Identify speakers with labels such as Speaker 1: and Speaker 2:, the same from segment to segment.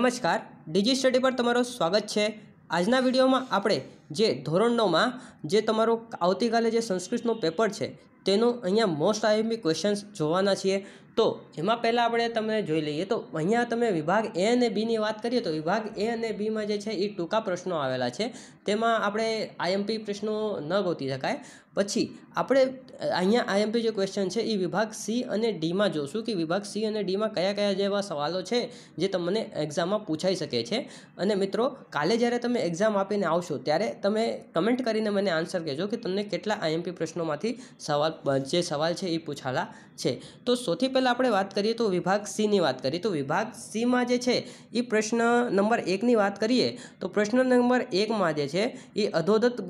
Speaker 1: નમસ્કાર DG study પર તમારું સ્વાગત છે આજના વિડીયોમાં આપણે જે ધોરણ નવમાં જે તમારો આવતીકાલે જે સંસ્કૃતનું પેપર છે તેનો અહીંયા મોસ્ટ આઈએમપી ક્વેશ્ચન્સ જોવાના છીએ તો એમાં પહેલાં આપણે તમને જોઈ લઈએ તો અહીંયા તમે વિભાગ એ અને બીની વાત કરીએ તો વિભાગ એ અને બીમાં જે છે એ ટૂંકા પ્રશ્નો આવેલા છે તેમાં આપણે આઈએમપી પ્રશ્નો ન ગોતી શકાય પછી આપણે અહીંયા આઈએમપી જે ક્વેશ્ચન છે એ વિભાગ સી અને ડીમાં જોશું કે વિભાગ સી અને ડીમાં કયા કયા જેવા સવાલો છે જે તમને એક્ઝામમાં પૂછાઈ શકે છે અને મિત્રો કાલે જ્યારે તમે એક્ઝામ આપીને આવશો ત્યારે તમે કમેન્ટ કરીને મને આન્સર કહેજો કે તમને કેટલા આઈએમપી પ્રશ્નોમાંથી સવાલ જે સવાલ છે એ પૂછાયેલા છે તો સૌથી પહેલાં આપણે વાત કરીએ તો વિભાગ સીની વાત કરીએ તો વિભાગ સીમાં જે છે એ પ્રશ્ન નંબર એકની વાત કરીએ તો પ્રશ્ન નંબર એકમાં જે છે એ અધોદત્ત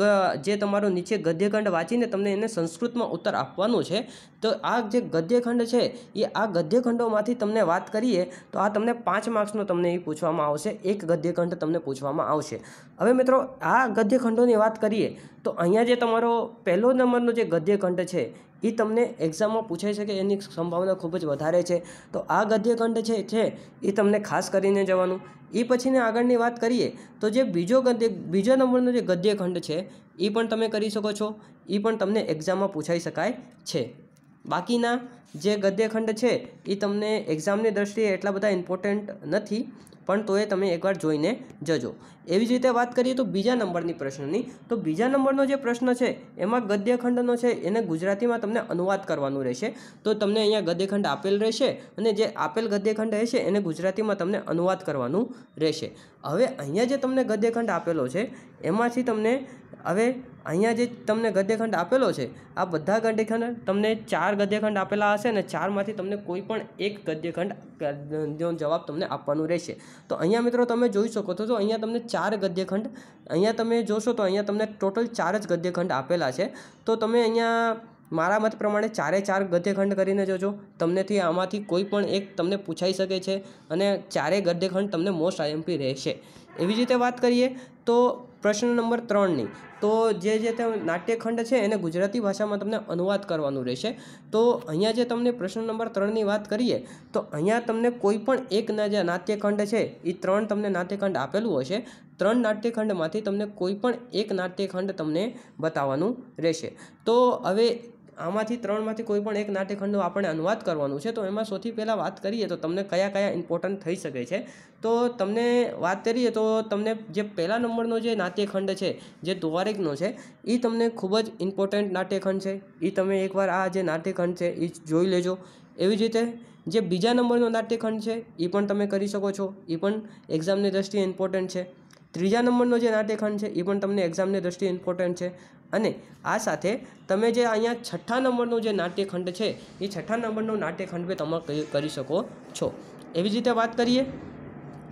Speaker 1: જે તમારો નીચે ગદ્યખંડ વાંચીને તમને એને સંસ્કૃતમાં ઉત્તર આપવાનું છે તો આ જે ગદ્યખંડ છે એ આ ગદ્યખંડોમાંથી તમને વાત કરીએ તો આ તમને પાંચ માર્ક્સનો તમને એ પૂછવામાં આવશે એક ગદ્યખંડ તમને પૂછવામાં આવશે હવે મિત્રો આ ગદ્યખંડોની વાત કરીએ તો અહીંયા જે તમારો પહેલો નંબરનો જે ગદ્યખંડ છે એ તમને એક્ઝામમાં પૂછાઈ શકે એની સંભાવના ખૂબ જ વધારે છે તો આ ગદ્યખંડ છે છે એ તમને ખાસ કરીને જવાનું એ પછીને આગળની વાત કરીએ તો જે બીજો ગદ્ય બીજો નંબરનો જે ગદ્યખંડ છે એ પણ તમે કરી શકો છો એ પણ તમને એક્ઝામમાં પૂછાઈ શકાય છે બાકીના જે ગદ્યખંડ છે એ તમને એક્ઝામની દ્રષ્ટિએ એટલા બધા ઇમ્પોર્ટન્ટ નથી પણ તો એ તમે એકવાર જોઈને જજો એવી જ રીતે વાત કરીએ તો બીજા નંબરની પ્રશ્નની તો બીજા નંબરનો જે પ્રશ્ન છે એમાં ગદ્યખંડનો છે એને ગુજરાતીમાં તમને અનુવાદ કરવાનું રહેશે તો તમને અહીંયા ગદ્યખંડ આપેલ રહેશે અને જે આપેલ ગદ્યખંડ રહેશે એને ગુજરાતીમાં તમને અનુવાદ કરવાનું રહેશે હવે અહીંયા જે તમને ગદ્યખંડ આપેલો છે એમાંથી તમને હવે અહીંયા જે તમને ગદ્યખંડ આપેલો છે આ બધા ગદ્યખંડ તમને ચાર ગદ્યખંડ આપેલા હશે અને ચારમાંથી તમને કોઈ પણ એક ગદ્યખંડ જવાબ તમને આપવાનું રહેશે તો અહીંયા મિત્રો તમે જોઈ શકો છો તો અહીંયા તમને ચાર ગદ્યખંડ અહીંયા તમે જોશો તો અહીંયા તમને ટોટલ ચાર જ ગદ્યખંડ આપેલા છે તો તમે અહીંયા મારા મત પ્રમાણે ચારે ચાર ગદ્યખંડ કરીને જોજો તમનેથી આમાંથી કોઈ પણ એક તમને પૂછાઈ શકે છે અને ચારે ગદ્યખંડ તમને મોસ્ટ આઈએમપી રહેશે એવી જ રીતે વાત કરીએ તો પ્રશ્ન નંબર ત્રણની તો જે જે તે નાટ્યખંડ છે એને ગુજરાતી ભાષામાં તમને અનુવાદ કરવાનું રહેશે તો અહીંયા જે તમને પ્રશ્ન નંબર ત્રણની વાત કરીએ તો અહીંયા તમને કોઈ પણ એકના જે નાટ્યખંડ છે એ ત્રણ તમને નાટ્યખંડ આપેલું હશે ત્રણ નાટ્યખંડમાંથી તમને કોઈ પણ એક નાટ્યખંડ તમને બતાવવાનું રહેશે તો હવે આમાંથી ત્રણમાંથી કોઈ પણ એક નાટ્યખંડનો આપણે અનુવાદ કરવાનું છે તો એમાં સૌથી પહેલાં વાત કરીએ તો તમને કયા કયા ઇમ્પોર્ટન્ટ થઈ શકે છે તો તમને વાત કરીએ તો તમને જે પહેલા નંબરનો જે નાટ્યખંડ છે જે દ્વારેકનો છે એ તમને ખૂબ જ ઇમ્પોર્ટન્ટ નાટ્યખંડ છે એ તમે એકવાર આ જે નાટ્યખંડ છે એ જોઈ લેજો એવી જ રીતે જે બીજા નંબરનો નાટ્યખંડ છે એ પણ તમે કરી શકો છો એ પણ એક્ઝામની દ્રષ્ટિએ ઇમ્પોર્ટન્ટ છે ત્રીજા નંબરનો જે નાટ્યખંડ છે એ પણ તમને એક્ઝામની દ્રષ્ટિએ ઇમ્પોર્ટન્ટ છે અને આ સાથે તમે જે અહીંયા છઠ્ઠા નંબરનો જે નાટ્યખંડ છે એ છઠ્ઠા નંબરનો નાટ્યખંડ બી તમે કરી શકો છો એવી જ રીતે વાત કરીએ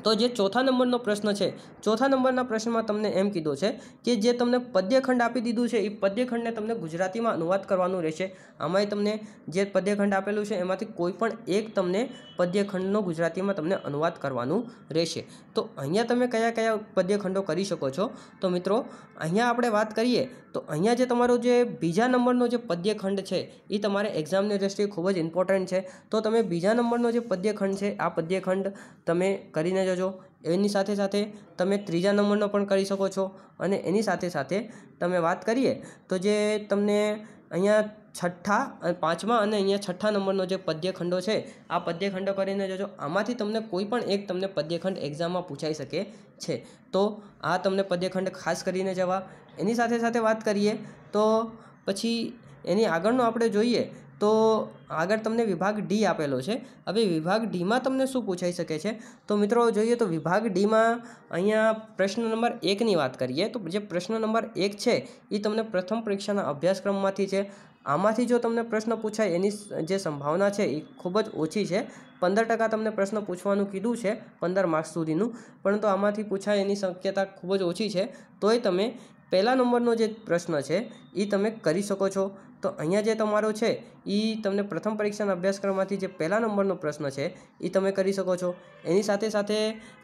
Speaker 1: તો જે ચોથા નંબરનો પ્રશ્ન છે ચોથા નંબરના પ્રશ્નમાં તમને એમ કીધું છે કે જે તમને પદ્યખંડ આપી દીધું છે એ પદ્યખંડને તમને ગુજરાતીમાં અનુવાદ કરવાનું રહેશે આમાંય તમને જે પદ્યખંડ આપેલું છે એમાંથી કોઈ પણ એક તમને પદ્યખંડનો ગુજરાતીમાં તમને અનુવાદ કરવાનું રહેશે તો અહીંયા તમે કયા કયા પદ્યખંડો કરી શકો છો તો મિત્રો અહીંયા આપણે વાત કરીએ તો અહીંયા જે તમારો જે બીજા નંબરનો જે પદ્યખંડ છે એ તમારે એક્ઝામની દ્રષ્ટિએ ખૂબ જ ઇમ્પોર્ટન્ટ છે તો તમે બીજા નંબરનો જે પદ્યખંડ છે આ પદ્યખંડ તમે કરીને શકો છો એની સાથે સાથે તમે ત્રીજા નંબરનો પણ કરી શકો છો અને એની સાથે સાથે તમે વાત કરીએ તો જે તમને અહીંયા છઠ્ઠા અને પાંચમા અને અહીંયા છઠ્ઠા નંબરનો જે પદ્યખંડો છે આ પદ્યખંડો કરીને જોજો આમાંથી તમને કોઈ પણ એક તમને પદ્યખંડ એક્ઝામમાં પૂછાઈ શકે છે તો આ તમને પદ્યખંડ ખાસ કરીને જવા એની સાથે સાથે વાત કરીએ તો પછી એની આગળનું આપણે જોઈએ તો આગળ તમને વિભાગ ડી આપેલો છે હવે વિભાગ ડીમાં તમને શું પૂછાઈ શકે છે તો મિત્રો જોઈએ તો વિભાગ ડીમાં અહીંયા પ્રશ્ન નંબર એકની વાત કરીએ તો જે પ્રશ્ન નંબર એક છે એ તમને પ્રથમ પરીક્ષાના અભ્યાસક્રમમાંથી છે આમાંથી જો તમને પ્રશ્ન પૂછાય એની જે સંભાવના છે એ ખૂબ જ ઓછી છે પંદર ટકા તમને પ્રશ્ન પૂછવાનું કીધું છે પંદર માર્ક્સ સુધીનું પરંતુ આમાંથી પૂછાય એની શક્યતા ખૂબ જ ઓછી છે તોય તમે પહેલા નંબરનો જે પ્રશ્ન છે એ તમે કરી શકો છો તો અહીંયા જે તમારો છે એ તમને પ્રથમ પરીક્ષાના અભ્યાસક્રમમાંથી જે પહેલા નંબરનો પ્રશ્ન છે એ તમે કરી શકો છો એની સાથે સાથે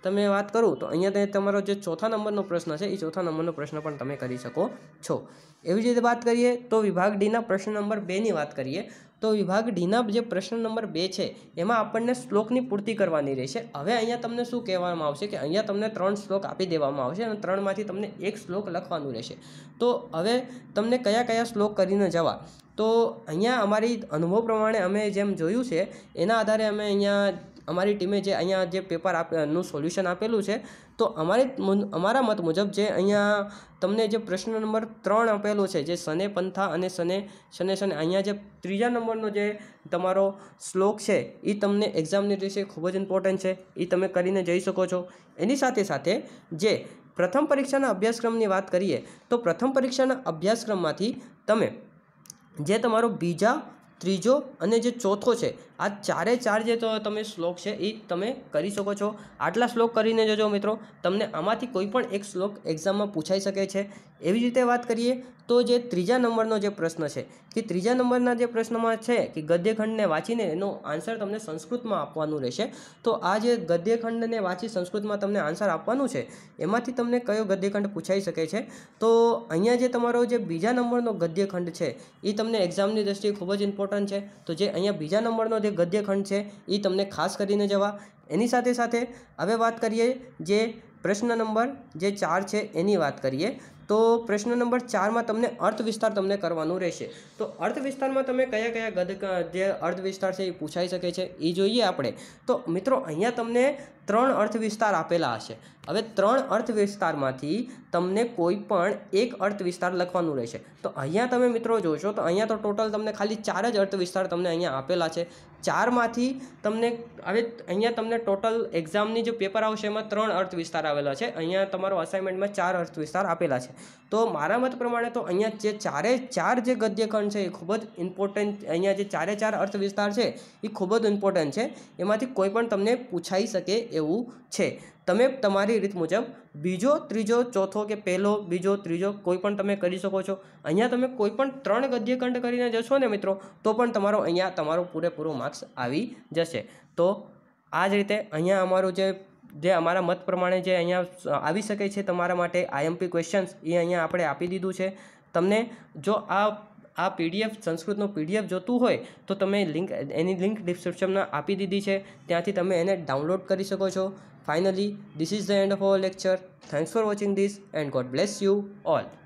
Speaker 1: તમે વાત કરું તો અહીંયા તમારો જે ચોથા નંબરનો પ્રશ્ન છે એ ચોથા નંબરનો પ્રશ્ન પણ તમે કરી શકો છો એવી જ રીતે વાત કરીએ તો વિભાગ ડીના પ્રશ્ન નંબર બેની વાત કરીએ તો વિભાગ ડીના જે પ્રશ્ન નંબર બે છે એમાં આપણને શ્લોકની પૂર્તિ કરવાની રહેશે હવે અહીંયા તમને શું કહેવામાં આવશે કે અહીંયા તમને ત્રણ શ્લોક આપી દેવામાં આવશે અને ત્રણમાંથી તમને એક શ્લોક લખવાનું રહેશે તો હવે તમને કયા કયા શ્લોક કરીને જવા તો અહીંયા અમારી અનુભવ પ્રમાણે અમે જેમ જોયું છે એના આધારે અમે અહીંયા અમારી ટીમે જે અહીંયા જે પેપર નું સોલ્યુશન આપેલું છે તો અમારી અમારા મત મુજબ જે અહીંયા તમને જે પ્રશ્ન નંબર ત્રણ આપેલો છે જે શને પંથા અને શને શને શને અહીંયા જે ત્રીજા નંબરનો જે તમારો શ્લોક છે એ તમને એક્ઝામની દિવસે ખૂબ જ ઇમ્પોર્ટન્ટ છે એ તમે કરીને જઈ શકો છો એની સાથે સાથે જે પ્રથમ પરીક્ષાના અભ્યાસક્રમની વાત કરીએ તો પ્રથમ પરીક્ષાના અભ્યાસક્રમમાંથી તમે જે તમારો બીજા ત્રીજો અને જે ચોથો છે આ ચારે ચાર જે તો તમે શ્લોક છે એ તમે કરી શકો છો આટલા શ્લોક કરીને જોજો મિત્રો તમને આમાંથી કોઈ પણ એક શ્લોક એક્ઝામમાં પૂછાઈ શકે છે એવી રીતે વાત કરીએ તો જે ત્રીજા નંબરનો જે પ્રશ્ન છે કે ત્રીજા નંબરના જે પ્રશ્નમાં છે કે ગદ્યખંડને વાંચીને એનો આન્સર તમને સંસ્કૃતમાં આપવાનું રહેશે તો આ જે ગદ્યખંડને વાંચી સંસ્કૃતમાં તમને આન્સર આપવાનું છે એમાંથી તમને કયો ગદ્યખંડ પૂછાઈ શકે છે તો અહીંયા જે તમારો જે બીજા નંબરનો ગદ્યખંડ છે એ તમને એક્ઝામની દ્રષ્ટિએ ખૂબ જ ઇમ્પોર્ટન્ટ છે તો જે અહીંયા બીજા નંબરનો જે જે ગદ્યખંડ છે એ તમને ખાસ કરીને જવા એની સાથે સાથે હવે વાત કરીએ જે પ્રશ્ન નંબર જે ચાર છે એની વાત કરીએ તો પ્રશ્ન નંબર ચારમાં તમને અર્થ વિસ્તાર તમને કરવાનું રહેશે તો અર્થ વિસ્તારમાં તમે કયા કયા ગદ જે અર્થ વિસ્તાર છે એ પૂછાઈ શકે છે એ જોઈએ આપણે તો મિત્રો અહીંયા તમને ત્રણ અર્થ વિસ્તાર આપેલા હશે હવે ત્રણ અર્થ વિસ્તારમાંથી તમને કોઈ પણ એક અર્થ વિસ્તાર લખવાનું રહેશે તો અહીંયા તમે મિત્રો જોશો તો અહીંયા તો ટોટલ તમને ખાલી ચાર જ અર્થ વિસ્તાર તમને અહીંયા આપેલા છે ચારમાંથી તમને હવે અહીંયા તમને ટોટલ એક્ઝામની જે પેપર આવશે એમાં ત્રણ અર્થ વિસ્તાર આવેલા છે અહીંયા તમારો અસાઇનમેન્ટમાં ચાર અર્થ વિસ્તાર આપેલા છે તો મારા મત પ્રમાણે તો અહીંયા જે ચારે ચાર જે ગદ્યખંડ છે એ ખૂબ જ ઇમ્પોર્ટન્ટ અહીંયા જે ચારે ચાર અર્થ વિસ્તાર છે એ ખૂબ જ ઇમ્પોર્ટન્ટ છે એમાંથી કોઈ પણ તમને પૂછાઈ શકે એવું છે તમે તમારી રીત મુજબ બીજો ત્રીજો ચોથો કે પહેલો બીજો ત્રીજો કોઈ પણ તમે કરી શકો છો અહીંયા તમે કોઈ પણ ત્રણ ગદ્યખંડ કરીને જશો ને મિત્રો તો પણ તમારો અહીંયા તમારો પૂરેપૂરો માર્ક્સ આવી જશે તો આ જ રીતે અહીંયા અમારું જે જે અમારા મત પ્રમાણે જે અહીંયા આવી શકે છે તમારા માટે આઈએમપી ક્વેશ્ચન્સ એ અહીંયા આપણે આપી દીધું છે તમને જો આ આ પીડીએફ સંસ્કૃતનું પીડીએફ જોતું હોય તો તમે લિંક એની લિંક ડિસ્ક્રિપ્શનમાં આપી દીધી છે ત્યાંથી તમે એને ડાઉનલોડ કરી શકો છો Finally, this is the end of our lecture. Thanks for watching this and God bless you all.